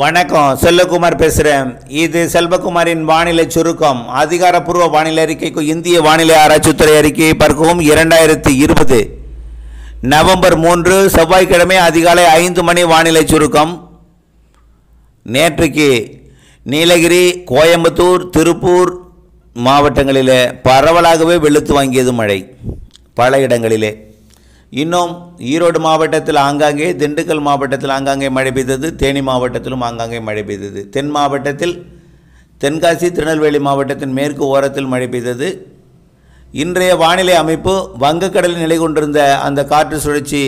வணக்கம் செல்லகுமார் பேசுகிறேன் இது செல்வகுமாரின் வானிலை சுருக்கம் அதிகாரப்பூர்வ வானிலை அறிக்கைக்கும் இந்திய வானிலை ஆராய்ச்சித்துறை அறிக்கையை பார்க்கவும் இரண்டாயிரத்தி இருபது நவம்பர் மூன்று செவ்வாய்க்கிழமை அதிகாலை ஐந்து மணி வானிலை சுருக்கம் நேற்றுக்கு நீலகிரி கோயம்புத்தூர் திருப்பூர் மாவட்டங்களில் பரவலாகவே வெளுத்து வாங்கியது மழை பல இடங்களிலே இன்னும் ஈரோடு மாவட்டத்தில் ஆங்காங்கே திண்டுக்கல் மாவட்டத்தில் ஆங்காங்கே மழை பெய்தது தேனி மாவட்டத்திலும் ஆங்காங்கே மழை பெய்தது தென் மாவட்டத்தில் தென்காசி திருநெல்வேலி மாவட்டத்தின் மேற்கு ஓரத்தில் மழை பெய்தது இன்றைய வானிலை அமைப்பு வங்கக்கடலில் நிலை கொண்டிருந்த அந்த காற்று சுழற்சி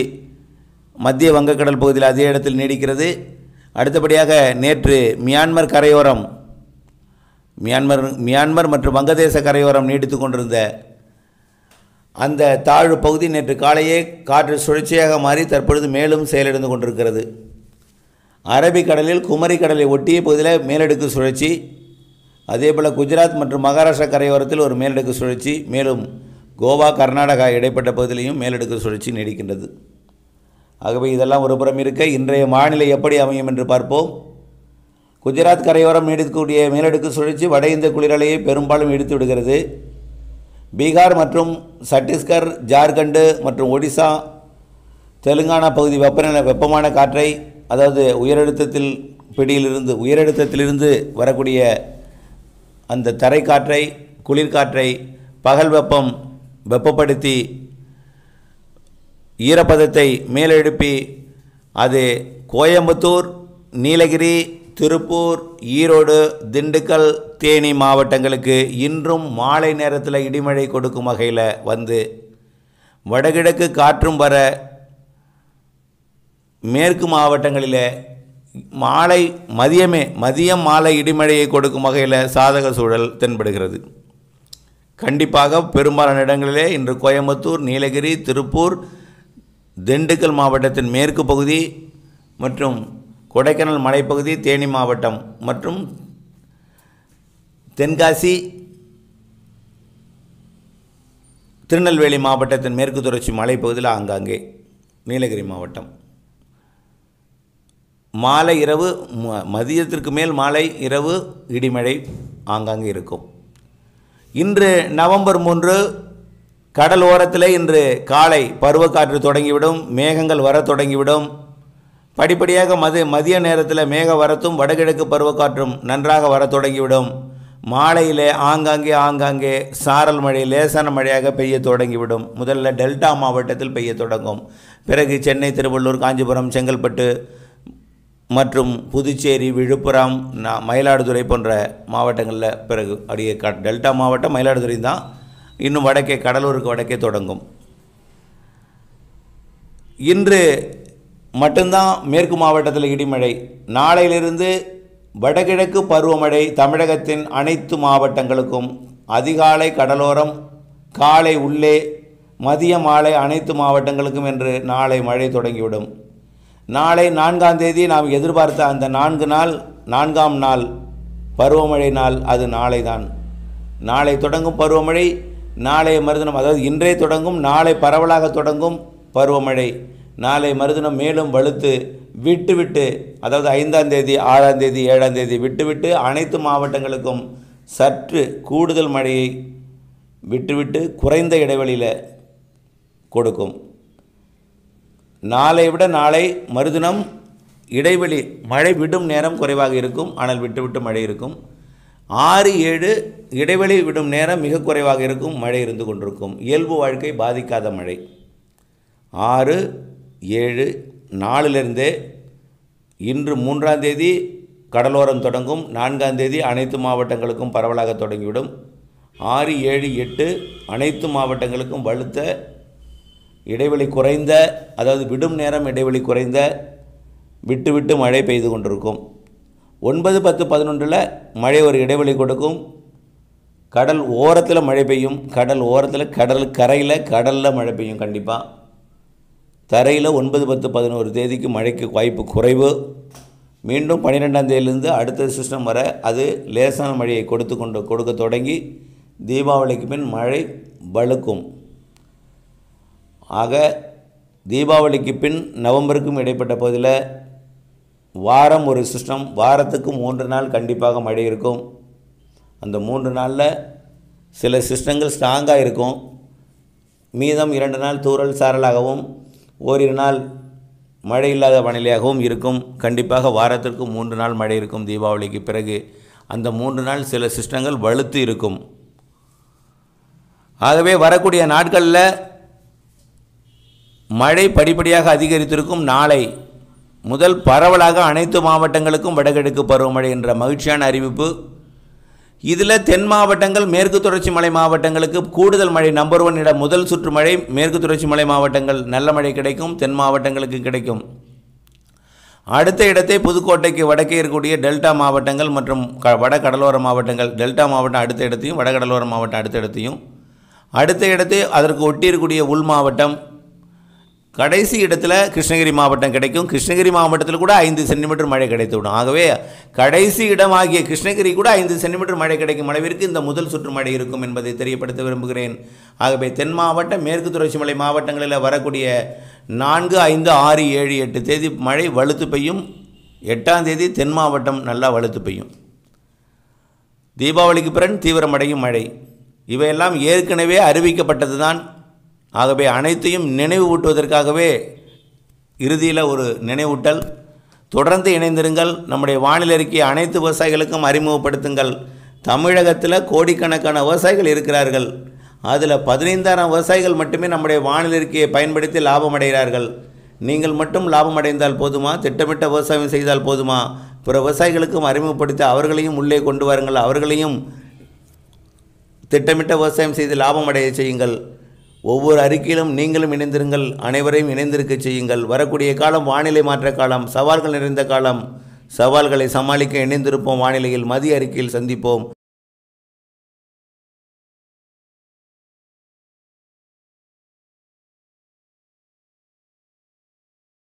மத்திய வங்கக்கடல் பகுதியில் அதே இடத்தில் நீடிக்கிறது அடுத்தபடியாக நேற்று மியான்மர் கரையோரம் மியான்மர் மியான்மர் மற்றும் வங்கதேச கரையோரம் நீடித்து கொண்டிருந்த அந்த தாழ்வு பகுதி நேற்று காலையே காற்று சுழற்சியாக மாறி தற்பொழுது மேலும் செயலிழந்து கொண்டிருக்கிறது அரபிக்கடலில் குமரி கடலை ஒட்டிய பகுதியில் மேலடுக்கு சுழற்சி அதேபோல் குஜராத் மற்றும் மகாராஷ்டிரா கரையோரத்தில் ஒரு மேலடுக்கு சுழற்சி மேலும் கோவா கர்நாடகா இடைப்பட்ட பகுதியிலையும் மேலடுக்கு சுழற்சி நீடிக்கின்றது ஆகவே இதெல்லாம் ஒரு புறம் இருக்க இன்றைய வானிலை எப்படி அமையும் என்று பார்ப்போம் குஜராத் கரையோரம் நீடிக்கக்கூடிய மேலடுக்கு சுழற்சி வட இந்திய குளிரலையை பெரும்பாலும் இடித்து விடுகிறது பீகார் மற்றும் சட்டீஸ்கர் ஜார்க்கண்டு மற்றும் ஒடிசா தெலுங்கானா பகுதி வெப்பநிலை வெப்பமான காற்றை அதாவது உயரழுத்தத்தில் பிடியிலிருந்து உயரழுத்தத்திலிருந்து வரக்கூடிய அந்த தரைக்காற்றை குளிர்காற்றை பகல் வெப்பம் வெப்பப்படுத்தி ஈரப்பதத்தை மேலெழுப்பி அது கோயம்புத்தூர் நீலகிரி திருப்பூர் ஈரோடு திண்டுக்கல் தேனி மாவட்டங்களுக்கு இன்றும் மாலை நேரத்தில் இடிமழை கொடுக்கும் வகையில் வந்து வடகிழக்கு காற்றும் வர மேற்கு மாவட்டங்களில் மாலை மதியமே மதியம் மாலை இடிமழையை கொடுக்கும் வகையில் சாதக சூழல் தென்படுகிறது கண்டிப்பாக பெரும்பாலான இடங்களிலே இன்று கோயம்புத்தூர் நீலகிரி திருப்பூர் திண்டுக்கல் மாவட்டத்தின் மேற்கு பகுதி மற்றும் கொடைக்கானல் மலைப்பகுதி தேனி மாவட்டம் மற்றும் தென்காசி திருநெல்வேலி மாவட்டத்தின் மேற்கு தொடர்ச்சி மலைப்பகுதியில் ஆங்காங்கே நீலகிரி மாவட்டம் மாலை இரவு மதியத்திற்கு மேல் மாலை இரவு இடிமழை ஆங்காங்கே இருக்கும் இன்று நவம்பர் மூன்று கடலோரத்தில் இன்று காலை பருவக்காற்று தொடங்கிவிடும் மேகங்கள் வர தொடங்கிவிடும் படிப்படியாக மது மதிய நேரத்தில் மேக வரத்தும் வடகிழக்கு பருவக்காற்றும் நன்றாக வர தொடங்கிவிடும் மாலையிலே ஆங்காங்கே ஆங்காங்கே சாரல் மழை லேசான மழையாக பெய்ய தொடங்கிவிடும் முதல்ல டெல்டா மாவட்டத்தில் பெய்ய தொடங்கும் பிறகு சென்னை திருவள்ளூர் காஞ்சிபுரம் செங்கல்பட்டு மற்றும் புதுச்சேரி விழுப்புரம் மயிலாடுதுறை போன்ற மாவட்டங்களில் பிறகு அப்படியே க டெல்டா மாவட்டம் மயிலாடுதுறை தான் இன்னும் வடக்கே கடலூருக்கு வடக்கே தொடங்கும் இன்று மட்டும்தான் மேற்கு மாவட்டத்தில் இடிமழை நாளையிலிருந்து வடகிழக்கு பருவமழை தமிழகத்தின் அனைத்து மாவட்டங்களுக்கும் அதிகாலை கடலோரம் காலை உள்ளே மதிய மாலை அனைத்து மாவட்டங்களுக்கும் என்று நாளை மழை தொடங்கிவிடும் நாளை நான்காம் தேதி நாம் எதிர்பார்த்த அந்த நான்கு நாள் நான்காம் நாள் பருவமழை நாள் அது நாளை தான் நாளை தொடங்கும் பருவமழை நாளை மருதனம் அதாவது இன்றே தொடங்கும் நாளை பரவலாக தொடங்கும் பருவமழை நாளை மறுதினம் மேலும் வலுத்து விட்டுவிட்டு அதாவது ஐந்தாம் தேதி ஆறாம் தேதி ஏழாம் தேதி விட்டுவிட்டு அனைத்து மாவட்டங்களுக்கும் சற்று கூடுதல் மழையை விட்டுவிட்டு குறைந்த இடைவெளியில் கொடுக்கும் நாளை விட நாளை மறுதினம் இடைவெளி மழை விடும் நேரம் குறைவாக இருக்கும் ஆனால் விட்டுவிட்டு மழை இருக்கும் ஆறு ஏழு இடைவெளி விடும் நேரம் மிக குறைவாக இருக்கும் மழை இருந்து கொண்டிருக்கும் இயல்பு வாழ்க்கை பாதிக்காத மழை ஆறு ஏழு நாலுலேருந்தே இன்று மூன்றாம் தேதி கடலோரம் தொடங்கும் நான்காம் தேதி அனைத்து மாவட்டங்களுக்கும் பரவலாக தொடங்கிவிடும் ஆறு ஏழு எட்டு அனைத்து மாவட்டங்களுக்கும் வலுத்த இடைவெளி குறைந்த அதாவது விடும் நேரம் இடைவெளி குறைந்த விட்டு விட்டு மழை பெய்து கொண்டிருக்கும் ஒன்பது பத்து பதினொன்றில் மழை ஒரு இடைவெளி கொடுக்கும் கடல் ஓரத்தில் மழை பெய்யும் கடல் ஓரத்தில் கடல் கரையில் கடலில் மழை பெய்யும் கண்டிப்பாக தரையில் ஒன்பது பத்து பதினோரு தேதிக்கு மழைக்கு வாய்ப்பு குறைவு மீண்டும் பன்னிரெண்டாம் தேதியிலிருந்து அடுத்த சிஸ்டம் வர அது லேசான மழையை கொடுத்து கொண்டு கொடுக்க தொடங்கி தீபாவளிக்கு பின் மழை வலுக்கும் ஆக தீபாவளிக்கு பின் நவம்பருக்கும் இடைப்பட்ட பகுதியில் வாரம் ஒரு சிஸ்டம் வாரத்துக்கு மூன்று நாள் கண்டிப்பாக மழை இருக்கும் அந்த மூன்று நாளில் சில சிஸ்டங்கள் ஸ்ட்ராங்காக இருக்கும் மீதம் இரண்டு நாள் தூரல் சாரலாகவும் ஓரிரு நாள் மழை இல்லாத வானிலையாகவும் இருக்கும் கண்டிப்பாக வாரத்திற்கு மூன்று நாள் மழை இருக்கும் தீபாவளிக்கு பிறகு அந்த மூன்று நாள் சில சிஸ்டங்கள் வலுத்து இருக்கும் ஆகவே வரக்கூடிய நாட்களில் மழை படிப்படியாக அதிகரித்திருக்கும் நாளை முதல் பரவலாக அனைத்து மாவட்டங்களுக்கும் வடகிழக்கு பருவமழை என்ற மகிழ்ச்சியான அறிவிப்பு இதில் தென் மாவட்டங்கள் மேற்கு தொடர்ச்சி மலை மாவட்டங்களுக்கு கூடுதல் மழை நம்பர் ஒன் இடம் முதல் சுற்று மழை மேற்கு தொடர்ச்சி மலை மாவட்டங்கள் நல்ல மழை கிடைக்கும் தென் மாவட்டங்களுக்கு கிடைக்கும் அடுத்த இடத்தை புதுக்கோட்டைக்கு வடக்கே இருக்கக்கூடிய டெல்டா மாவட்டங்கள் மற்றும் க வட கடலோர மாவட்டங்கள் டெல்டா மாவட்டம் அடுத்த இடத்தையும் கடலோர மாவட்டம் அடுத்த இடத்தையும் அடுத்த இடத்தை அதற்கு ஒட்டி இருக்கக்கூடிய உள் மாவட்டம் கடைசி இடத்துல கிருஷ்ணகிரி மாவட்டம் கிடைக்கும் கிருஷ்ணகிரி மாவட்டத்தில் கூட ஐந்து சென்டிமீட்டர் மழை கிடைத்து விடும் ஆகவே கடைசி இடமாகிய கிருஷ்ணகிரி கூட ஐந்து சென்டிமீட்டர் மழை கிடைக்கும் அளவிற்கு இந்த முதல் சுற்று மழை இருக்கும் என்பதை தெரியப்படுத்த விரும்புகிறேன் ஆகவே தென் மாவட்டம் மேற்கு தொடர்ச்சி மலை மாவட்டங்களில் வரக்கூடிய நான்கு ஐந்து ஆறு ஏழு எட்டு தேதி மழை வலுத்து பெய்யும் எட்டாம் தேதி தென் மாவட்டம் நல்லா வலுத்து பெய்யும் தீபாவளிக்கு பிறன் தீவிரமடையும் மழை இவையெல்லாம் ஏற்கனவே அறிவிக்கப்பட்டது தான் ஆகவே அனைத்தையும் நினைவூட்டுவதற்காகவே இறுதியில் ஒரு நினைவூட்டல் தொடர்ந்து இணைந்திருங்கள் நம்முடைய வானிலை அறிக்கையை அனைத்து விவசாயிகளுக்கும் அறிமுகப்படுத்துங்கள் தமிழகத்தில் கோடிக்கணக்கான விவசாயிகள் இருக்கிறார்கள் அதில் பதினைந்தாயிரம் விவசாயிகள் மட்டுமே நம்முடைய வானிலை இருக்கையை பயன்படுத்தி லாபம் அடைகிறார்கள் நீங்கள் மட்டும் லாபம் அடைந்தால் போதுமா திட்டமிட்ட விவசாயம் செய்தால் போதுமா பிற விவசாயிகளுக்கும் அறிமுகப்படுத்தி அவர்களையும் உள்ளே கொண்டு வாருங்கள் அவர்களையும் திட்டமிட்ட விவசாயம் செய்து லாபம் அடைய செய்யுங்கள் ஒவ்வொரு அறிக்கையிலும் நீங்களும் இணைந்திருங்கள் அனைவரையும் இணைந்திருக்க செய்யுங்கள் வரக்கூடிய காலம் வானிலை மாற்ற காலம் சவால்கள் நிறைந்த காலம் சவால்களை சமாளிக்க இணைந்திருப்போம் வானிலையில் மதிய அறிக்கையில் சந்திப்போம்